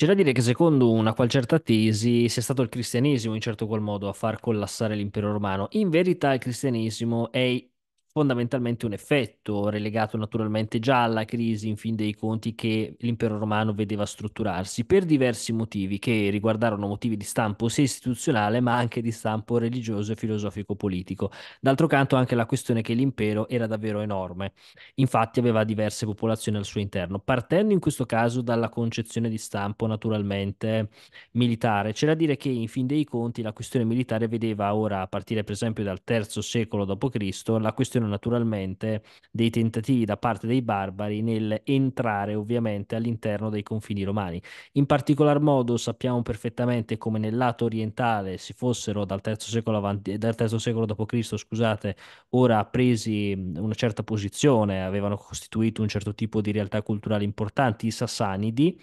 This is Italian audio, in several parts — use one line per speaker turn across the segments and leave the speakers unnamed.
C'è da dire che secondo una qual certa tesi sia stato il cristianesimo in certo qual modo a far collassare l'impero romano. In verità il cristianesimo è fondamentalmente un effetto, relegato naturalmente già alla crisi in fin dei conti che l'impero romano vedeva strutturarsi per diversi motivi che riguardarono motivi di stampo sia istituzionale ma anche di stampo religioso e filosofico-politico. D'altro canto anche la questione che l'impero era davvero enorme, infatti aveva diverse popolazioni al suo interno. Partendo in questo caso dalla concezione di stampo naturalmente militare, c'è da dire che in fin dei conti la questione militare vedeva ora, a partire per esempio dal III secolo d.C., la questione naturalmente dei tentativi da parte dei barbari nel entrare ovviamente all'interno dei confini romani. In particolar modo sappiamo perfettamente come nel lato orientale si fossero dal III secolo, avanti, eh, dal III secolo d.C. Scusate, ora presi una certa posizione, avevano costituito un certo tipo di realtà culturale importanti, i Sassanidi,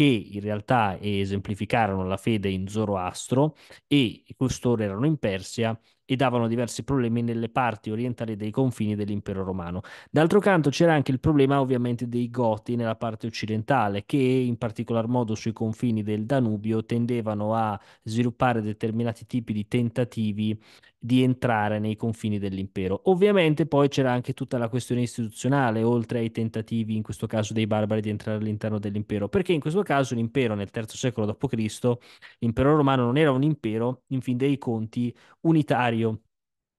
che in realtà esemplificarono la fede in Zoroastro e i custodi erano in Persia e davano diversi problemi nelle parti orientali dei confini dell'impero romano. D'altro canto c'era anche il problema ovviamente dei Goti nella parte occidentale che in particolar modo sui confini del Danubio tendevano a sviluppare determinati tipi di tentativi di entrare nei confini dell'impero. Ovviamente poi c'era anche tutta la questione istituzionale, oltre ai tentativi in questo caso dei barbari di entrare all'interno dell'impero, perché in questo caso l'impero nel III secolo d.C., l'impero romano non era un impero, in fin dei conti, unitario.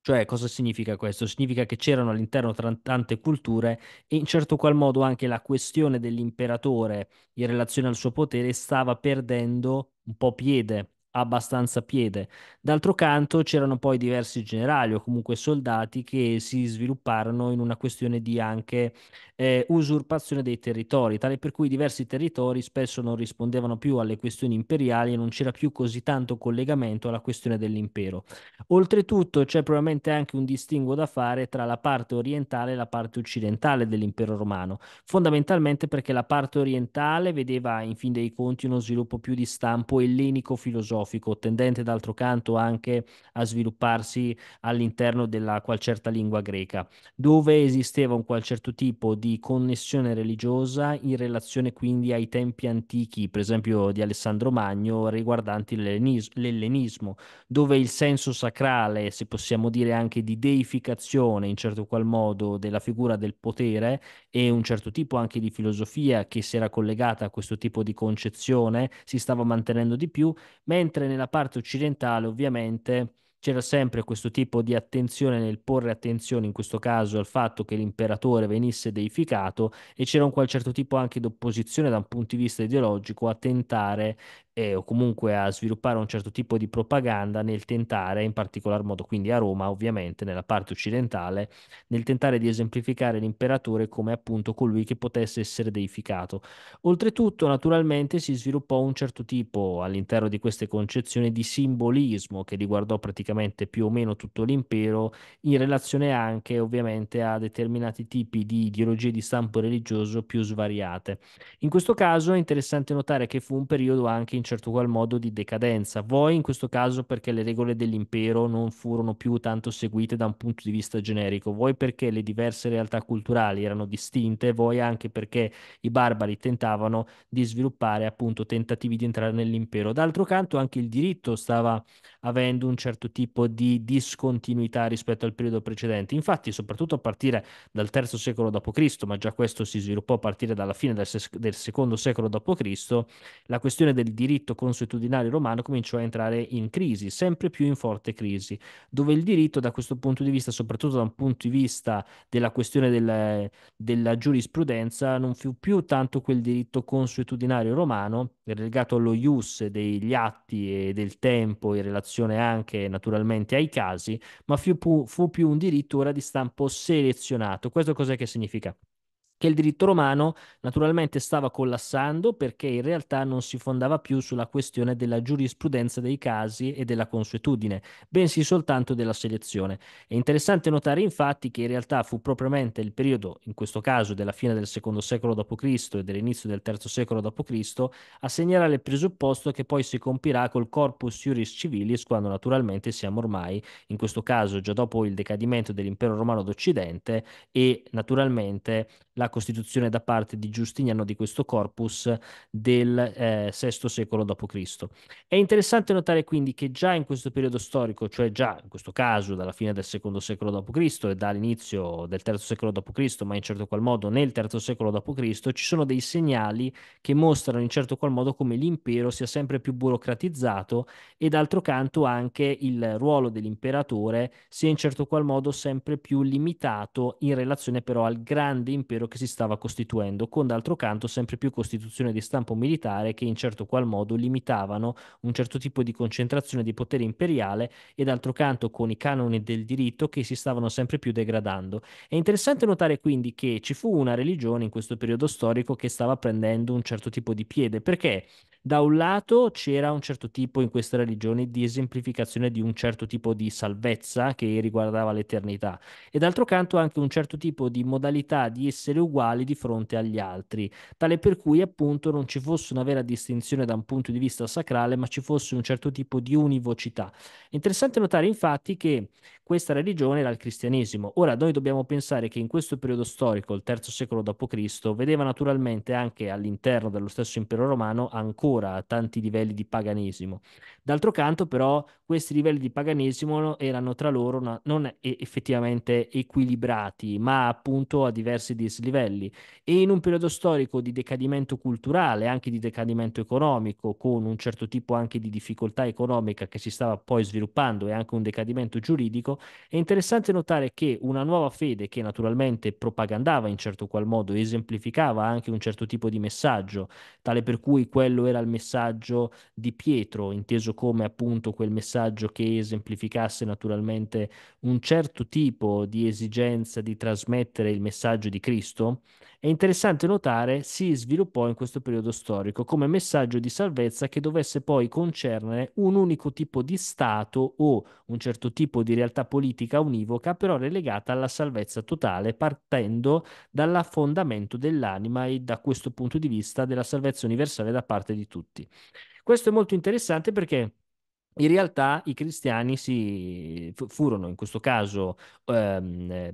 Cioè, cosa significa questo? Significa che c'erano all'interno tante culture e in certo qual modo anche la questione dell'imperatore in relazione al suo potere stava perdendo un po' piede abbastanza piede. D'altro canto c'erano poi diversi generali o comunque soldati che si svilupparono in una questione di anche eh, usurpazione dei territori, tale per cui diversi territori spesso non rispondevano più alle questioni imperiali e non c'era più così tanto collegamento alla questione dell'impero. Oltretutto c'è probabilmente anche un distinguo da fare tra la parte orientale e la parte occidentale dell'impero romano, fondamentalmente perché la parte orientale vedeva in fin dei conti uno sviluppo più di stampo ellenico-filosofico filosofico, tendente d'altro canto anche a svilupparsi all'interno della qual certa lingua greca, dove esisteva un qual certo tipo di connessione religiosa in relazione quindi ai tempi antichi, per esempio di Alessandro Magno, riguardanti l'ellenis- l'ellenismo, dove il senso sacrale, se possiamo dire anche di deificazione in certo qual modo della figura del potere e un certo tipo anche di filosofia che si era collegata a questo tipo di concezione, si stava mantenendo di più, mentre mentre nella parte occidentale ovviamente c'era sempre questo tipo di attenzione nel porre attenzione in questo caso al fatto che l'imperatore venisse deificato e c'era un qual certo tipo anche di opposizione da un punto di vista ideologico a tentare eh, o comunque a sviluppare un certo tipo di propaganda nel tentare, in particolar modo quindi a Roma ovviamente, nella parte occidentale, nel tentare di esemplificare l'imperatore come appunto colui che potesse essere deificato. Oltretutto naturalmente si sviluppò un certo tipo all'interno di queste concezioni di simbolismo che riguardò praticamente praticamente più o meno tutto l'impero, in relazione anche ovviamente a determinati tipi di ideologie di stampo religioso più svariate. In questo caso è interessante notare che fu un periodo anche in certo qual modo di decadenza, voi in questo caso perché le regole dell'impero non furono più tanto seguite da un punto di vista generico, voi perché le diverse realtà culturali erano distinte, voi anche perché i barbari tentavano di sviluppare appunto tentativi di entrare nell'impero. D'altro canto anche il diritto stava avendo un certo tipo tipo di discontinuità rispetto al periodo precedente. Infatti, soprattutto a partire dal terzo secolo d.C., ma già questo si sviluppò a partire dalla fine del, sec- del secondo secolo d.C., la questione del diritto consuetudinario romano cominciò a entrare in crisi, sempre più in forte crisi, dove il diritto da questo punto di vista, soprattutto da un punto di vista della questione del, della giurisprudenza, non fu più tanto quel diritto consuetudinario romano, relegato allo ius degli atti e del tempo in relazione anche naturalmente naturalmente ai casi, ma fu, fu più un diritto ora di stampo selezionato. Questo cos'è che significa? che il diritto romano naturalmente stava collassando perché in realtà non si fondava più sulla questione della giurisprudenza dei casi e della consuetudine, bensì soltanto della selezione. È interessante notare infatti che in realtà fu propriamente il periodo, in questo caso della fine del secondo secolo d.C. e dell'inizio del terzo secolo d.C., a segnalare il presupposto che poi si compirà col corpus iuris civilis quando naturalmente siamo ormai, in questo caso già dopo il decadimento dell'impero romano d'Occidente e naturalmente la costituzione da parte di Giustiniano di questo corpus del eh, VI secolo d.C. È interessante notare quindi che già in questo periodo storico, cioè già in questo caso dalla fine del secondo secolo d.C. e dall'inizio del terzo secolo d.C., ma in certo qual modo nel terzo secolo d.C., ci sono dei segnali che mostrano in certo qual modo come l'impero sia sempre più burocratizzato e d'altro canto anche il ruolo dell'imperatore sia in certo qual modo sempre più limitato in relazione però al grande impero che si stava costituendo, con d'altro canto sempre più costituzioni di stampo militare che in certo qual modo limitavano un certo tipo di concentrazione di potere imperiale e d'altro canto con i canoni del diritto che si stavano sempre più degradando. È interessante notare quindi che ci fu una religione in questo periodo storico che stava prendendo un certo tipo di piede, perché da un lato c'era un certo tipo in queste religioni di esemplificazione di un certo tipo di salvezza che riguardava l'eternità e d'altro canto anche un certo tipo di modalità di essere uguali di fronte agli altri, tale per cui appunto non ci fosse una vera distinzione da un punto di vista sacrale ma ci fosse un certo tipo di univocità. Interessante notare infatti che questa religione era il cristianesimo. Ora noi dobbiamo pensare che in questo periodo storico, il terzo secolo d.C., vedeva naturalmente anche all'interno dello stesso impero romano ancora ancora tanti livelli di paganesimo. D'altro canto, però, questi livelli di paganesimo erano tra loro una, non effettivamente equilibrati, ma appunto a diversi dislivelli. E in un periodo storico di decadimento culturale, anche di decadimento economico, con un certo tipo anche di difficoltà economica che si stava poi sviluppando e anche un decadimento giuridico, è interessante notare che una nuova fede che naturalmente propagandava in certo qual modo, esemplificava anche un certo tipo di messaggio, tale per cui quello era dal messaggio di Pietro, inteso come appunto quel messaggio che esemplificasse naturalmente un certo tipo di esigenza di trasmettere il messaggio di Cristo, è interessante notare si sviluppò in questo periodo storico come messaggio di salvezza che dovesse poi concernere un unico tipo di Stato o un certo tipo di realtà politica univoca, però relegata alla salvezza totale, partendo dall'affondamento dell'anima e da questo punto di vista della salvezza universale da parte di tutti. Questo è molto interessante perché in realtà i cristiani si, furono in questo caso ehm, eh,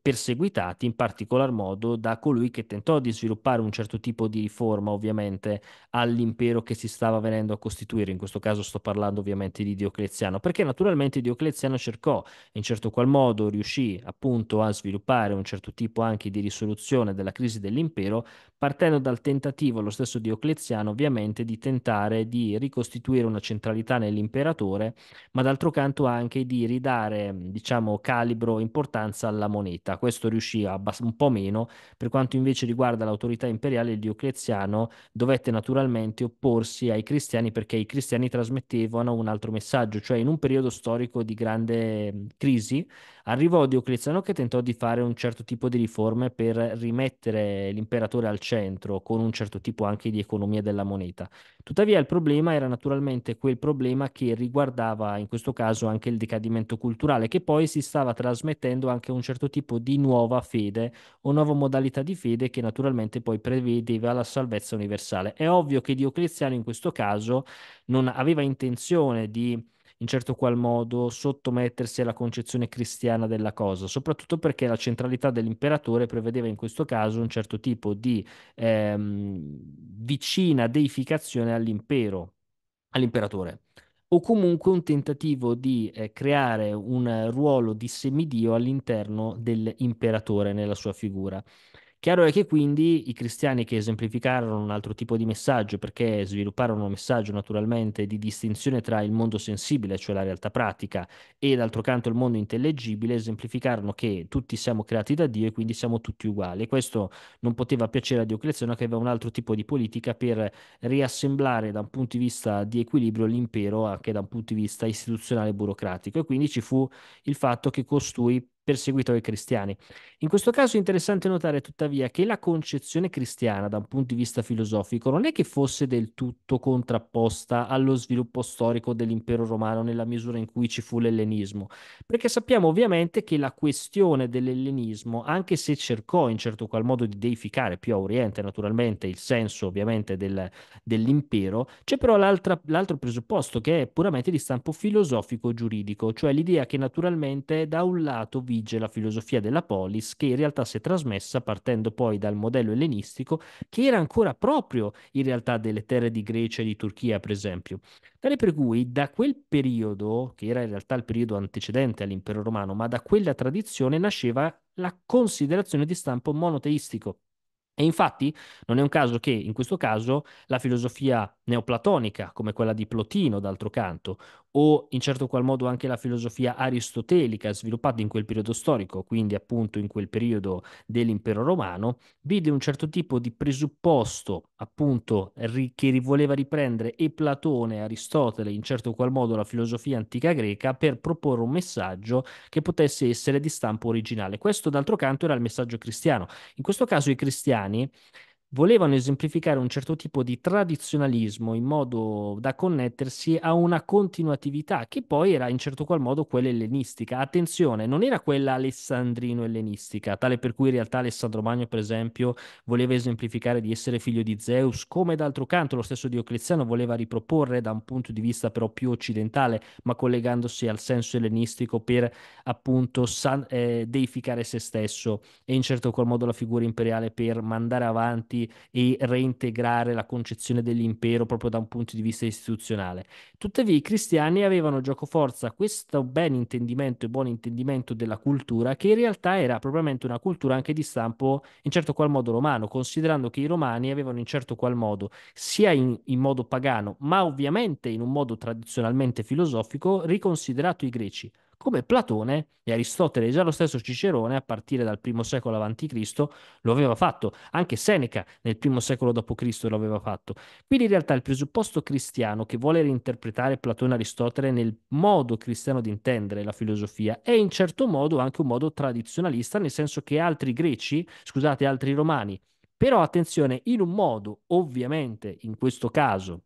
perseguitati in particolar modo da colui che tentò di sviluppare un certo tipo di riforma ovviamente all'impero che si stava venendo a costituire, in questo caso sto parlando ovviamente di Diocleziano, perché naturalmente Diocleziano cercò in certo qual modo, riuscì appunto a sviluppare un certo tipo anche di risoluzione della crisi dell'impero partendo dal tentativo, lo stesso Diocleziano ovviamente, di tentare di ricostituire una centralità nell'imperatore, ma d'altro canto anche di ridare, diciamo, calibro, importanza alla moneta. Questo riuscì abbast- un po' meno, per quanto invece riguarda l'autorità imperiale, il Diocleziano dovette naturalmente opporsi ai cristiani perché i cristiani trasmettevano un altro messaggio, cioè in un periodo storico di grande crisi arrivò Diocleziano che tentò di fare un certo tipo di riforme per rimettere l'imperatore al centro centro, con un certo tipo anche di economia della moneta. Tuttavia il problema era naturalmente quel problema che riguardava in questo caso anche il decadimento culturale, che poi si stava trasmettendo anche un certo tipo di nuova fede o nuova modalità di fede che naturalmente poi prevedeva la salvezza universale. È ovvio che Diocleziano in questo caso non aveva intenzione di in certo qual modo sottomettersi alla concezione cristiana della cosa, soprattutto perché la centralità dell'imperatore prevedeva in questo caso un certo tipo di ehm, vicina deificazione all'impero, all'imperatore o comunque un tentativo di eh, creare un ruolo di semidio all'interno dell'imperatore nella sua figura. Chiaro è che quindi i cristiani che esemplificarono un altro tipo di messaggio, perché svilupparono un messaggio naturalmente di distinzione tra il mondo sensibile, cioè la realtà pratica, e d'altro canto il mondo intellegibile, esemplificarono che tutti siamo creati da Dio e quindi siamo tutti uguali. E questo non poteva piacere a Diocleziano che aveva un altro tipo di politica per riassemblare da un punto di vista di equilibrio l'impero anche da un punto di vista istituzionale e burocratico. E quindi ci fu il fatto che costui perseguitori cristiani. In questo caso è interessante notare tuttavia che la concezione cristiana da un punto di vista filosofico non è che fosse del tutto contrapposta allo sviluppo storico dell'impero romano nella misura in cui ci fu l'ellenismo, perché sappiamo ovviamente che la questione dell'ellenismo, anche se cercò in certo qual modo di deificare più a Oriente naturalmente il senso ovviamente del, dell'impero, c'è però l'altro presupposto che è puramente di stampo filosofico-giuridico, cioè l'idea che naturalmente da un lato vi vige la filosofia della polis, che in realtà si è trasmessa partendo poi dal modello ellenistico, che era ancora proprio in realtà delle terre di Grecia e di Turchia, per esempio. Tale per cui da quel periodo, che era in realtà il periodo antecedente all'impero romano, ma da quella tradizione nasceva la considerazione di stampo monoteistico. E infatti non è un caso che in questo caso la filosofia neoplatonica, come quella di Plotino, d'altro canto, o in certo qual modo anche la filosofia aristotelica sviluppata in quel periodo storico, quindi appunto in quel periodo dell'impero romano, vide un certo tipo di presupposto appunto ri- che voleva riprendere e Platone Aristotele in certo qual modo la filosofia antica greca per proporre un messaggio che potesse essere di stampo originale. Questo d'altro canto era il messaggio cristiano. In questo caso i cristiani volevano esemplificare un certo tipo di tradizionalismo in modo da connettersi a una continuatività che poi era in certo qual modo quella ellenistica. Attenzione, non era quella alessandrino-ellenistica, tale per cui in realtà Alessandro Magno, per esempio, voleva esemplificare di essere figlio di Zeus, come d'altro canto lo stesso Diocleziano voleva riproporre da un punto di vista però più occidentale, ma collegandosi al senso ellenistico per appunto san- eh, deificare se stesso e in certo qual modo la figura imperiale per mandare avanti stati e reintegrare la concezione dell'impero proprio da un punto di vista istituzionale. Tuttavia i cristiani avevano giocoforza questo ben intendimento e buon intendimento della cultura che in realtà era propriamente una cultura anche di stampo in certo qual modo romano, considerando che i romani avevano in certo qual modo sia in, in modo pagano ma ovviamente in un modo tradizionalmente filosofico riconsiderato i greci come Platone e Aristotele, già lo stesso Cicerone, a partire dal primo secolo a.C., lo aveva fatto, anche Seneca nel primo secolo d.C. lo aveva fatto. Quindi in realtà il presupposto cristiano che vuole reinterpretare Platone e Aristotele nel modo cristiano di intendere la filosofia è in certo modo anche un modo tradizionalista, nel senso che altri greci, scusate, altri romani, però attenzione, in un modo, ovviamente in questo caso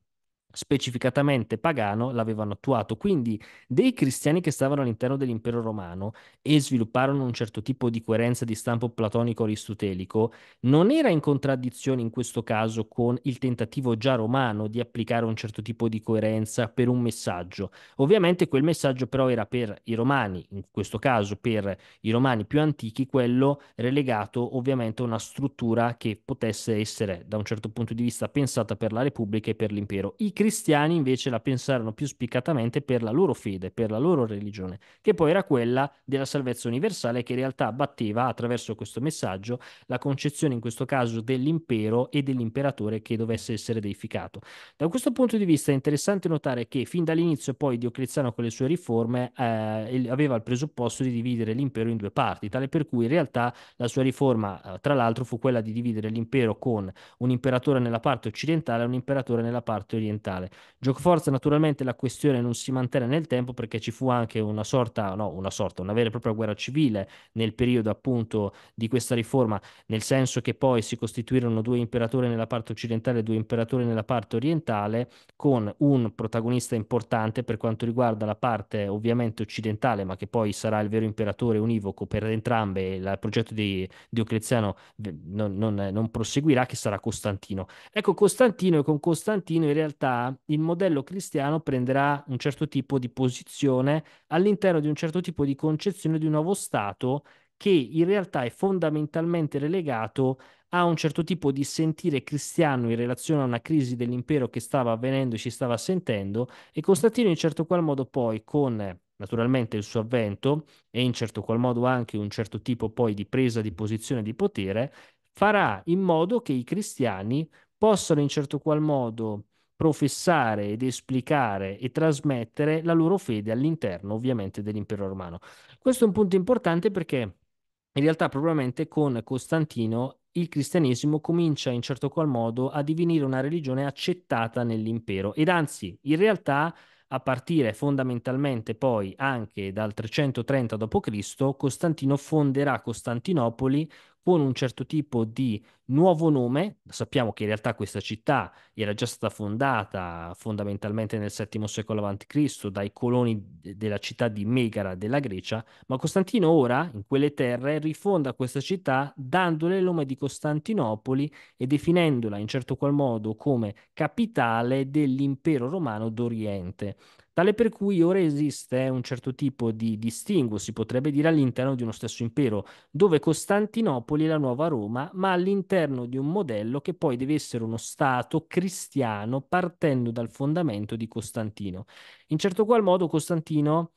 specificatamente pagano, l'avevano attuato. Quindi dei cristiani che stavano all'interno dell'impero romano e svilupparono un certo tipo di coerenza di stampo platonico-aristotelico, non era in contraddizione in questo caso con il tentativo già romano di applicare un certo tipo di coerenza per un messaggio. Ovviamente quel messaggio però era per i romani, in questo caso per i romani più antichi, quello relegato ovviamente a una struttura che potesse essere da un certo punto di vista pensata per la Repubblica e per l'impero. I cristiani invece la pensarono più spiccatamente per la loro fede, per la loro religione, che poi era quella della salvezza universale che in realtà batteva attraverso questo messaggio la concezione in questo caso dell'impero e dell'imperatore che dovesse essere deificato. Da questo punto di vista è interessante notare che fin dall'inizio poi Diocleziano con le sue riforme eh, aveva il presupposto di dividere l'impero in due parti, tale per cui in realtà la sua riforma eh, tra l'altro fu quella di dividere l'impero con un imperatore nella parte occidentale e un imperatore nella parte orientale fondamentale. Giocoforza naturalmente la questione non si mantenne nel tempo perché ci fu anche una sorta, no, una sorta, una vera e propria guerra civile nel periodo appunto di questa riforma, nel senso che poi si costituirono due imperatori nella parte occidentale e due imperatori nella parte orientale con un protagonista importante per quanto riguarda la parte ovviamente occidentale, ma che poi sarà il vero imperatore univoco per entrambe, il progetto di Diocleziano eh, non, non, non proseguirà, che sarà Costantino. Ecco, Costantino e con Costantino in realtà il modello cristiano prenderà un certo tipo di posizione all'interno di un certo tipo di concezione di un nuovo Stato che in realtà è fondamentalmente relegato a un certo tipo di sentire cristiano in relazione a una crisi dell'impero che stava avvenendo e si stava sentendo e Costantino in certo qual modo poi con naturalmente il suo avvento e in certo qual modo anche un certo tipo poi di presa di posizione di potere farà in modo che i cristiani possano in certo qual modo professare ed esplicare e trasmettere la loro fede all'interno ovviamente dell'impero romano. Questo è un punto importante perché in realtà probabilmente con Costantino il cristianesimo comincia in certo qual modo a divenire una religione accettata nell'impero ed anzi in realtà a partire fondamentalmente poi anche dal 330 d.C., Costantino fonderà Costantinopoli con un certo tipo di nuovo nome. Sappiamo che in realtà questa città era già stata fondata fondamentalmente nel VII secolo a.C. dai coloni della città di Megara della Grecia, ma Costantino ora, in quelle terre, rifonda questa città dandole il nome di Costantinopoli e definendola in certo qual modo come capitale dell'impero romano d'Oriente tale per cui ora esiste un certo tipo di distinguo, si potrebbe dire, all'interno di uno stesso impero, dove Costantinopoli è la nuova Roma, ma all'interno di un modello che poi deve essere uno Stato cristiano partendo dal fondamento di Costantino. In certo qual modo Costantino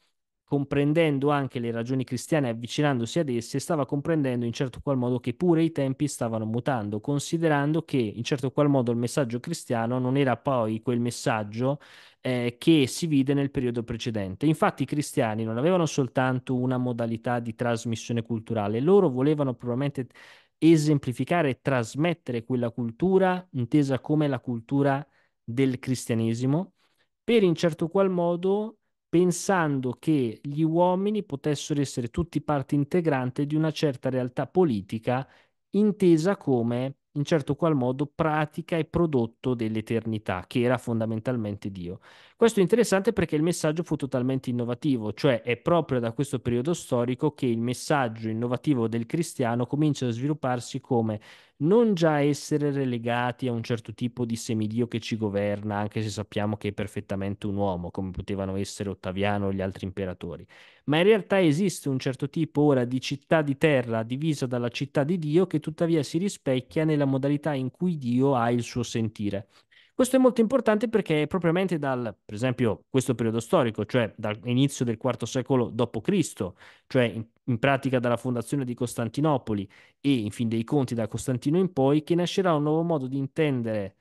comprendendo anche le ragioni cristiane avvicinandosi ad esse, stava comprendendo in certo qual modo che pure i tempi stavano mutando, considerando che in certo qual modo il messaggio cristiano non era poi quel messaggio eh, che si vide nel periodo precedente. Infatti i cristiani non avevano soltanto una modalità di trasmissione culturale, loro volevano probabilmente esemplificare e trasmettere quella cultura intesa come la cultura del cristianesimo, per in certo qual modo pensando che gli uomini potessero essere tutti parte integrante di una certa realtà politica intesa come in certo qual modo pratica e prodotto dell'eternità, che era fondamentalmente Dio. Questo è interessante perché il messaggio fu totalmente innovativo, cioè è proprio da questo periodo storico che il messaggio innovativo del cristiano comincia a svilupparsi come non già essere relegati a un certo tipo di semidio che ci governa, anche se sappiamo che è perfettamente un uomo, come potevano essere Ottaviano o gli altri imperatori, ma in realtà esiste un certo tipo ora di città di terra divisa dalla città di Dio che tuttavia si rispecchia nella modalità in cui Dio ha il suo sentire. Questo è molto importante perché propriamente dal, per esempio, questo periodo storico, cioè dall'inizio del IV secolo d.C., cioè in, in pratica dalla fondazione di Costantinopoli e in fin dei conti da Costantino in poi, che nascerà un nuovo modo di intendere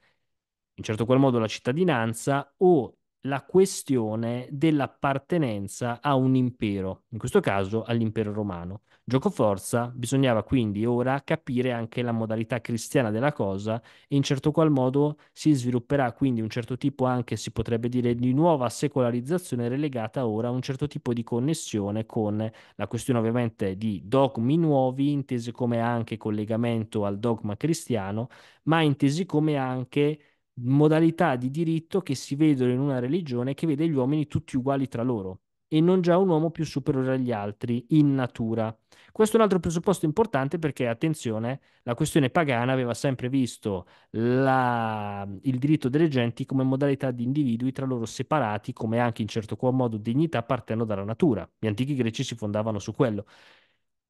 in certo qual modo la cittadinanza o la questione dell'appartenenza a un impero, in questo caso all'impero romano. Giocoforza, bisognava quindi ora capire anche la modalità cristiana della cosa e in certo qual modo si svilupperà quindi un certo tipo anche, si potrebbe dire, di nuova secolarizzazione relegata ora a un certo tipo di connessione con la questione ovviamente di dogmi nuovi, intesi come anche collegamento al dogma cristiano, ma intesi come anche modalità di diritto che si vedono in una religione che vede gli uomini tutti uguali tra loro e non già un uomo più superiore agli altri in natura. Questo è un altro presupposto importante perché, attenzione, la questione pagana aveva sempre visto la... il diritto delle genti come modalità di individui tra loro separati, come anche in certo qual modo dignità partendo dalla natura. Gli antichi greci si fondavano su quello.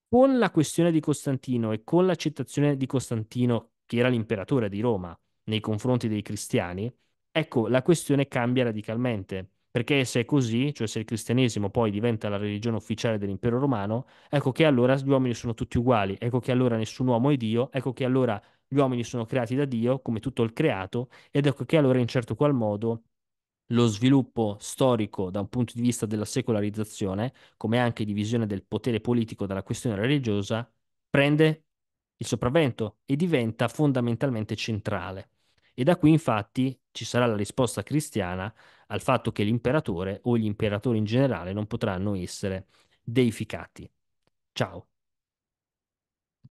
Con la questione di Costantino e con l'accettazione di Costantino, che era l'imperatore di Roma, nei confronti dei cristiani, ecco, la questione cambia radicalmente perché se è così, cioè se il cristianesimo poi diventa la religione ufficiale dell'impero romano, ecco che allora gli uomini sono tutti uguali, ecco che allora nessun uomo è Dio, ecco che allora gli uomini sono creati da Dio, come tutto il creato, ed ecco che allora in certo qual modo lo sviluppo storico da un punto di vista della secolarizzazione, come anche divisione del potere politico dalla questione religiosa, prende il sopravvento e diventa fondamentalmente centrale. E da qui infatti ci sarà la risposta cristiana al fatto che l'imperatore o gli imperatori in generale non potranno essere deificati. Ciao.